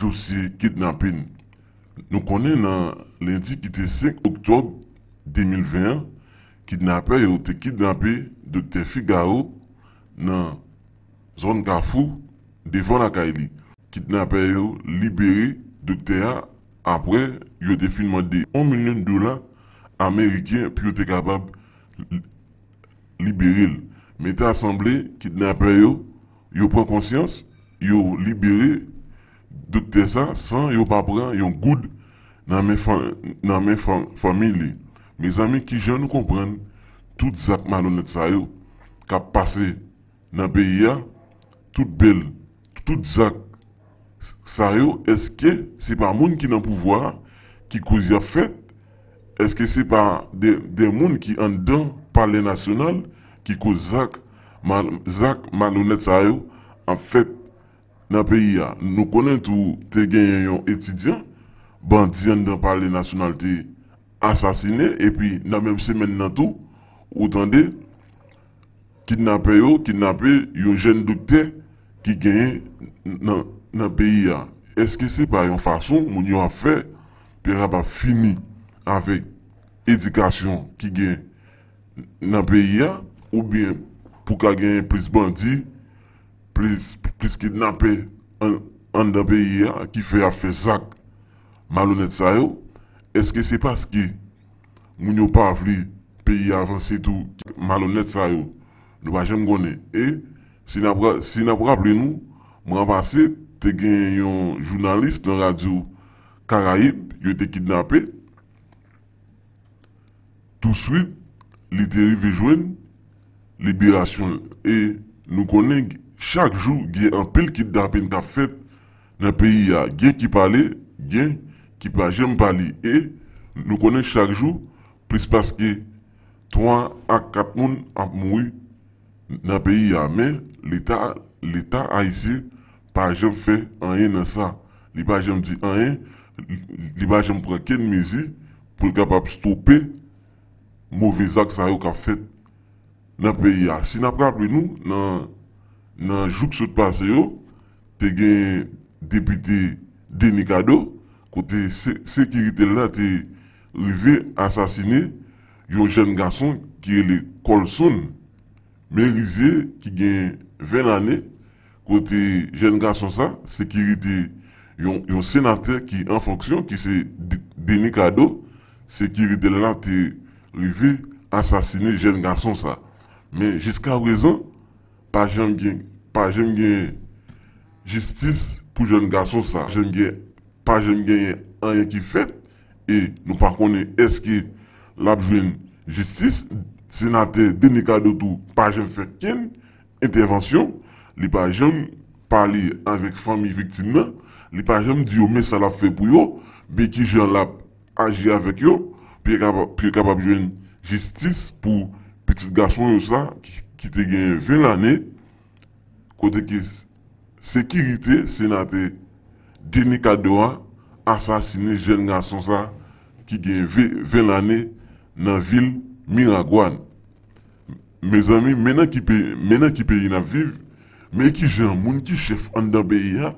dosye kidnapen. Nou konen nan lendi ki te 5 oktob 2021 kidnapen yo te kidnapen dokte Figaro nan zon gafou defon akay li. Kidnapen yo liberi dokte ya apre yo te finmande 10 million dola Amerikien pi yo te kabab liberil. Meta asemble kidnapen yo yo pon konsyans yo liberi dokte sa san yo babran, yon goud nan men familie. Me zami ki jen nou kompren, tout zak manonet sayo, ka pase nan beya, tout bel, tout zak sayo, eske se pa moun ki nan pouvoar, ki kouzya fet, eske se pa de moun ki an don pale nasyonal, ki kou zak manonet sayo, an fet nan peyi ya, nou konen tou te genyen yon etidyan, bantiyan dan pale nasyonalite asasine, epi nan menm semen nan tou, ou tan de, kitnapè yo, kitnapè yon jen doutè, ki genyen nan peyi ya. Eske se pa yon fason moun yon afe, pe raba fini avèk edikasyon ki genyen nan peyi ya, ou bien pou ka genyen pris bantiyan, plis kidnapè e, an da beyi ya ki fè a fè sak malonet sa yo, eske se pas ki moun yo pa vli peyi avansi tou malonet sa yo, nou wajem gwenè. E, si nabrable nou, moun an basè, te gen yon jounalist nan radyou Karaib, yon te kidnapè, tou swit, li deri vejwen, liberasyon. E, nou konen gwen chak jou, gye an pel ki dapen ka fet nan peyi ya. Gye ki pale, gye ki bajem pale. E, nou konen chak jou, plis paske, 3 ak 4 moun ap mouy nan peyi ya. Men, l'Etat a izi pajem fe anye nan sa. Li bajem di anye, li bajem preken mezi pou l'kabab stope mou vezak sa yo ka fet nan peyi ya. Si nan pran pri nou, nan nan jouk sot pase yo, te gen depite Denikado, kote se, sekirite la te rive asasine yon jen gason ki e le Colson merize ki gen 20 ane, kote jen gason sa, sekirite yon, yon senater ki en fonksyon, ki se Denikado, sekirite la te rive asasine jen gason sa. Men, jiska rezon, pa jem gen justice pou jen gason sa. Pa jem gen anye ki fet, e nou pa konen eske la jen justice, se naten dene ka do tou, pa jem fet ken, intervensyon, li pa jem pali anvek fami vektinman, li pa jem diyo men sa la fe pou yo, be ki jen la aji avek yo, piye kapab jen justice pou gen, tit gason yo sa, ki te genye 20 lane, kote ki sekirite, senate deni kadoa asasine jen gason sa ki genye 20 lane nan vil Miragwan. Me zami mena ki pe inaviv men ki jan moun ki chef an da beya,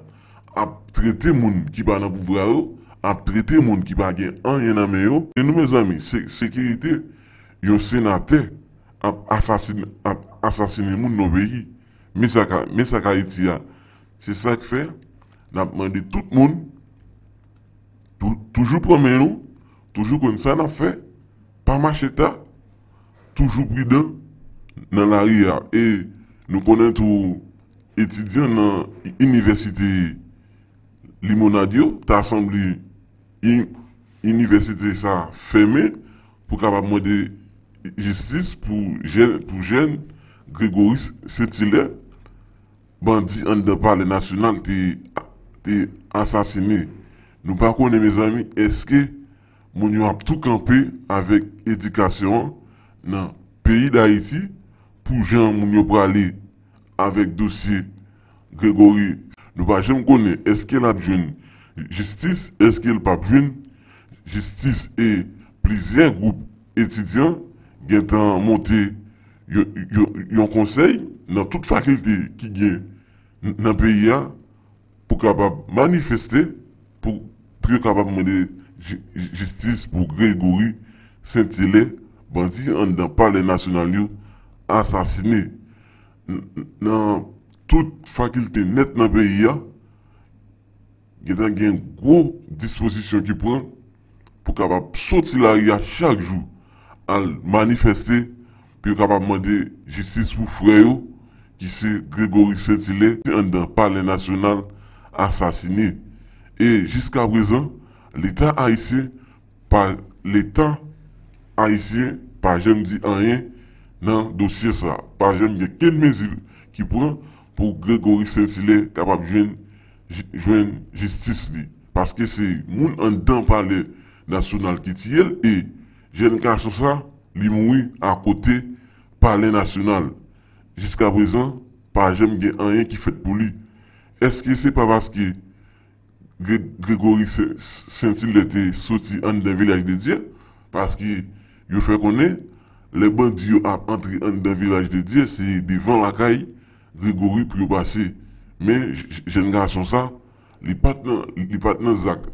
ap trete moun ki ba nan pouvra yo ap trete moun ki ba genye an yename yo eno me zami, sekirite yo senate ap asasine moun nou beyi me sa ka iti ya se sa ki fe nan ap mwende tout moun toujou promen nou toujou kon sa nan fe pa macheta toujou priden nan la ri ya e nou konen tou etidyan nan universite limonadyo ta asambli universite sa feme pou kap ap mwende justice pou jen Grégoris Sétilè bandi an de parle nasyonal te asasine. Nou pa kone me zami eske moun yo ap tou kampe avèk edikasyon nan peyi da eti pou jen moun yo prale avèk dosye Grégoris. Nou pa jen kone eske la bjwen justice eske l pa bjwen justice e plizien groub etidyan gen tan monte yon konsey nan tout fakilte ki gen nan BIA pou kabab manifeste pou priyo kabab mwede justice pou Gregory Saint-Hilaire bandi an dan pale nasyonal yo, asasine nan tout fakilte net nan BIA gen tan gen gwo disposisyon ki pran pou kabab soti la ya chak jou al manifeste, ki kap ap mande justice pou frayou, ki se Gregorik Sintile, ki an dan pale nasyonal asasini. E, jiska brezon, l'Etat a isi, pa l'Etat a isi, pa jem di an yen, nan dosye sa. Pa jem yon ken mezi ki pran, pou Gregorik Sintile, kap ap jwen justice li. Paske se moun an dan pale nasyonal ki ti el, e, Jen ka sou sa, li moui akote pale nasyonal. Jiska prezan, pa jem gen anyen ki fet pou li. Eske se pa baske Gregori sentil dete soti an den vilaj de Diyan? Paske yo fè konen, le bandi yo ap antri an den vilaj de Diyan, se di van lakay Gregori pou yo basi. Men, jen ka sou sa, li patnen Zak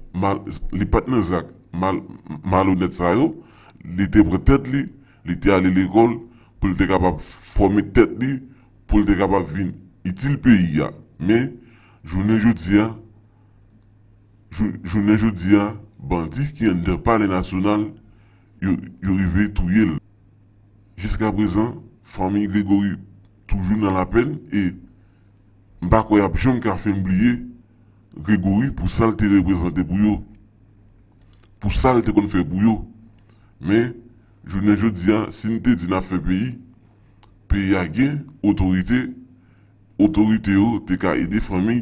malonet sa yo, Li te bre tet li, li te ale l'ekol, pou li te kapap fome tet li, pou li te kapap vin itil peyi ya. Men, jounen joudia, jounen joudia, bandi ki an de pale nasyonal, yorive tou yel. Jiska prezant, fome Grégory toujou nan la pen, e mbakoy apjom ka fe mbliye, Grégory pou sal te reprezante bou yo. Pou sal te kon fe bou yo. Men, jounen je diyan, sin te di na fe peyi, pe ya gen, otorite, otorite yo oh, te ka ede fami,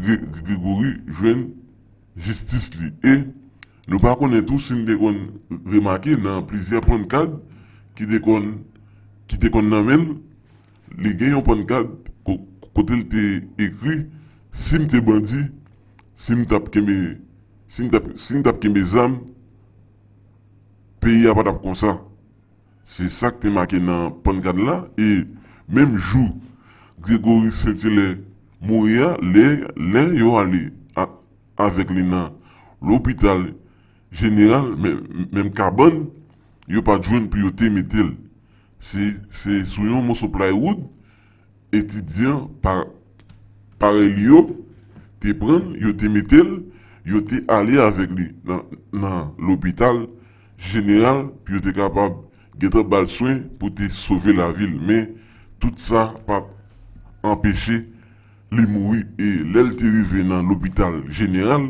gregori, jwen, jistis li. E, nou pa konen tou sin dekon remake nan plizia ponkade ki dekon namen, li gen yon ponkade kotel te ekri, sin te bandi, sin tapke me zanm, peyi apat ap konsa. Se sak te make nan pankad la, e menm jou, Gregorio Senti le, mouya le, le yo ale, avek li nan l'opital, general, menm kaban, yo pa joun pou yo te metel. Se souyon monsoplay woud, eti diyan, par el yo, te pren, yo te metel, yo te ale avek li, nan l'opital, jeneral, pi yo te kapab getre bal soen pou te sove la vil, men, tout sa pa empeshe li mouri e lel te rive nan l'opital jeneral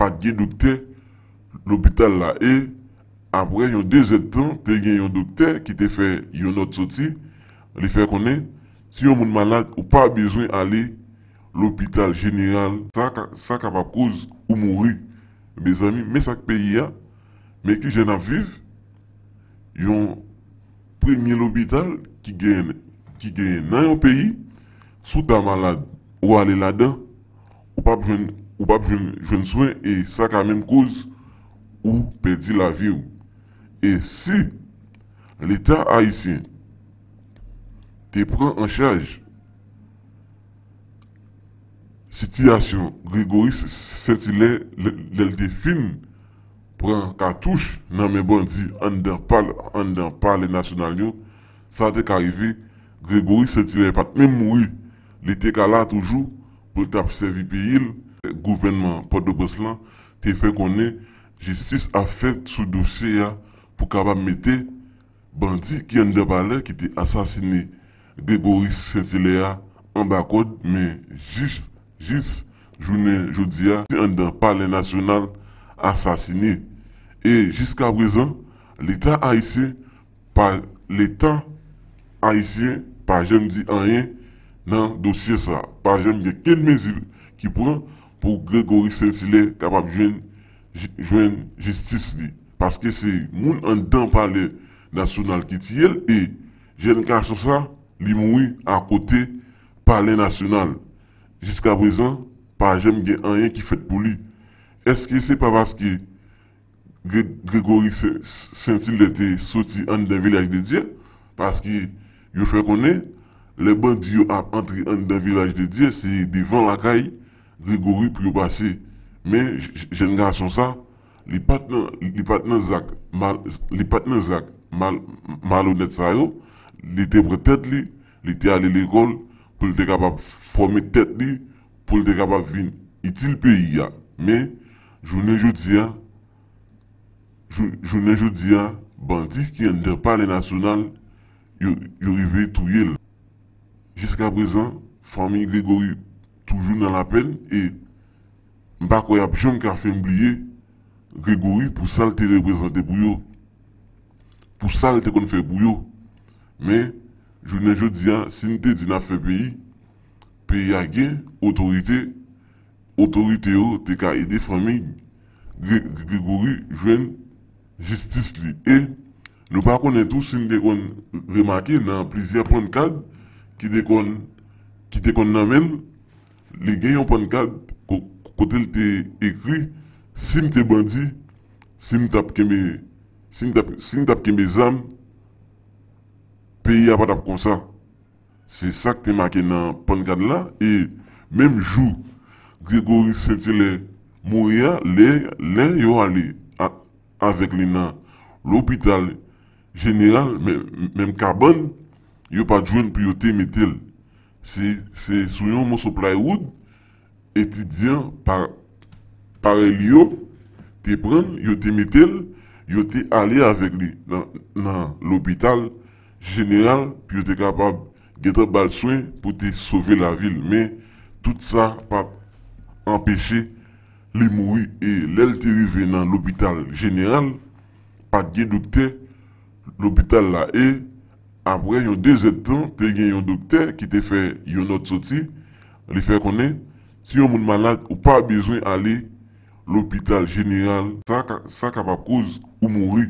pa diye dokter l'opital la e, apre yon dezetan, te gen yon dokter ki te fe yon ot soti li fe konen, si yon moun malak ou pa bezwen ale l'opital jeneral, sa kapab kouz ou mouri be zami, men sak peyi ya Men ki jen aviv, yon premye l'hobital ki gen nan yon peyi, sou damalade ou ale ladan, ou pap jen swen, e sa ka men kouz ou pedi la viw. E si l'Etat a yisi, te pran an chaj, sitiyasyon grigoris sentile lelde finn, pran katouche nan men bandi an dan pale nasyonal yo, sa te karive Gregory St-Hilaipat, men mwou li te kala toujou pou te apsevi pi il, gouvernement Porte de Breslan, te fe konen jistis afet sou dosye ya, pou kabab mette bandi ki an dan pale ki te asasine Gregory St-Hilaipat, an bakon, men jist jounen joudi ya, ti an dan pale nasyonal asasine yo, E, jiska brezan, l'Etat a isi, pa l'Etat a isi, pa jem di an yen nan dosye sa. Pa jem gen ken mezi ki pran pou Gregory Saint-Hilaire kapap jwen justice li. Paske se moun an dan pa le nasyonal ki tiyel, e, jen ka sou sa, li moui a kote pa le nasyonal. Jiska brezan, pa jem gen an yen ki fet pou li. Eske se pa baske, Gregori sentil de te soti an den vilaj de Diyan Paske yo fè konè Le ban diyo ap antri an den vilaj de Diyan Se devan lakay Gregori pou yo basè Men jen gen asyon sa Li patnen Zak Li patnen Zak Malou net sayo Li te bre tet li Li te ale l'ekol Pol te kapab fome tet li Pol te kapab vin itil peyi ya Men jounen yo diya jounen joudia bandi ki an de pale nasyonal yorivey touyel. Jiska prezan, fami Grégory toujoun nan la pen e mbakoy apjom ka fe mbliye Grégory pou sal te reprezante bouyo. Pou sal te konfe bouyo. Men, jounen joudia, sin te dina fe peyi, pey agen otorite, otorite yo te ka ede fami Grégory jounen jistis li. E, nou pa konen tou sin te kon remake nan plizia ponkade ki te kon ki te kon namen li gen yon ponkade kote l te ekri sin te bandi sin tapke me sin tapke me zam peyi a patap kon sa. Se sa ke te make nan ponkade la. E, menm jou Gregorius Saint-Hilaire mouya len yon a li. A, avèk li nan l'hôpital jeneral, menm kabon, yo pa djwen pou yo te metel. Se souyon monsoplay woud, etidyan parel yo, te pren, yo te metel, yo te ale avèk li nan l'hôpital jeneral, pou yo te kapab getre balsoy pou te sove la vil. Men, tout sa pa empèche, li mouri e lèl te rive nan l'hobital jeneral, pa diye dokte, l'hobital la e, apre yon dezetan, te gen yon dokte ki te fe yon not soti, li fe konen, si yon moun malak ou pa bezwen ale, l'hobital jeneral, sa ka pa pouz ou mouri,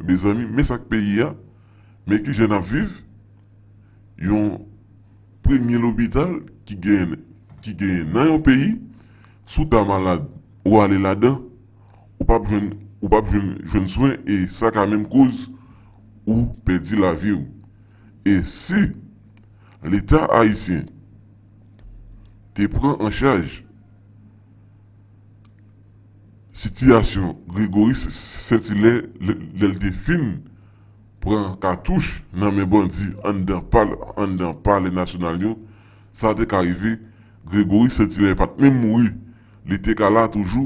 bezami, me sak peyi ya, me ki jen aviv, yon premye l'hobital ki gen nan yon peyi, sou ta malade, ou ale la dan, ou pap joun souen, e sa ka menm kouz, ou pedi la vi ou. E si, l'Etat Haitien, te pran an chaj, sitiyasyon, Grégory Sétilè, lèl de fin, pran katouche, nan men bon di, an dan pale nationalyon, sa dek arive, Grégory Sétilè pat men mouri, Li te kala toujou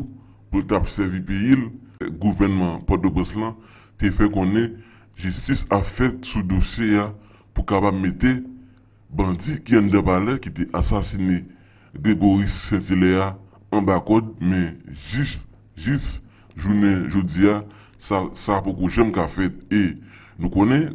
pou te apsevi pi il. Eh, Gouvenman Porte de Breslan te fe konen justice a fet sou dosye ya pou kabab mette banti ki yon debale ki te asasine Gregoris Saint-Hilaire an bakod. Me jist, jist, jounen joudi ya sa pou kou jem ka fet e nou konen.